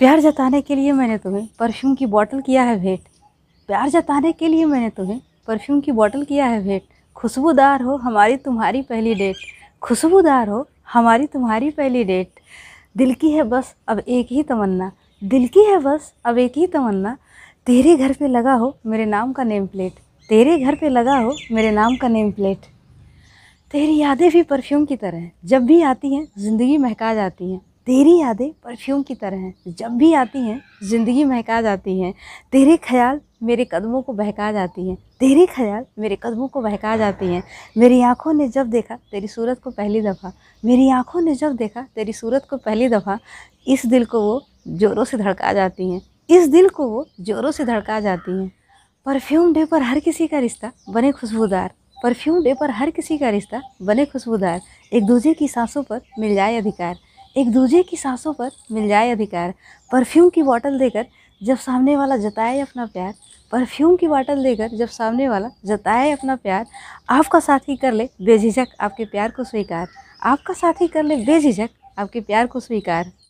प्यार जताने के लिए मैंने तुम्हें परफ्यूम की बॉटल किया है भेंट प्यार जताने के लिए मैंने तुम्हें परफ्यूम की बॉटल किया है भेंट खुशबूदार हो हमारी तुम्हारी पहली डेट खुशबूदार हो हमारी तुम्हारी पहली डेट दिल की है बस अब एक ही तमन्ना दिल की है बस अब एक ही तमन्ना तेरे घर पे लगा हो मेरे नाम का नेम प्लेट तेरे घर पे लगा हो मेरे नाम का नेम प्लेट तेरी यादें भी परफ्यूम की तरह हैं जब भी आती हैं ज़िंदगी महका जाती हैं तेरी यादें परफ्यूम की तरह हैं जब भी आती हैं ज़िंदगी महका जाती हैं तेरे ख्याल मेरे कदमों को बहका जाती हैं तेरे ख्याल मेरे कदमों को बहका जाती हैं मेरी आँखों ने जब देखा तेरी सूरत को पहली दफ़ा मेरी आँखों ने जब देखा तेरी सूरत को पहली दफ़ा इस दिल को वो ज़ोरों से धड़का जाती हैं इस दिल को वो ज़ोरों से धड़का जाती हैं परफ्यूम डे पर हर किसी का रिश्ता बने खुशबूदार परफ्यूम डे पर हर किसी का रिश्ता बने खुशबूदार एक दूसरे की सांसों पर मिल जाए अधिकार एक दूसरे की सांसों पर मिल जाए अधिकार परफ्यूम की बॉटल देकर जब सामने वाला जताए अपना प्यार परफ्यूम की बॉटल देकर जब सामने वाला जताए अपना प्यार आपका साथी कर ले बेझिझक आपके प्यार को स्वीकार आपका साथी कर ले बेझिझक आपके प्यार को स्वीकार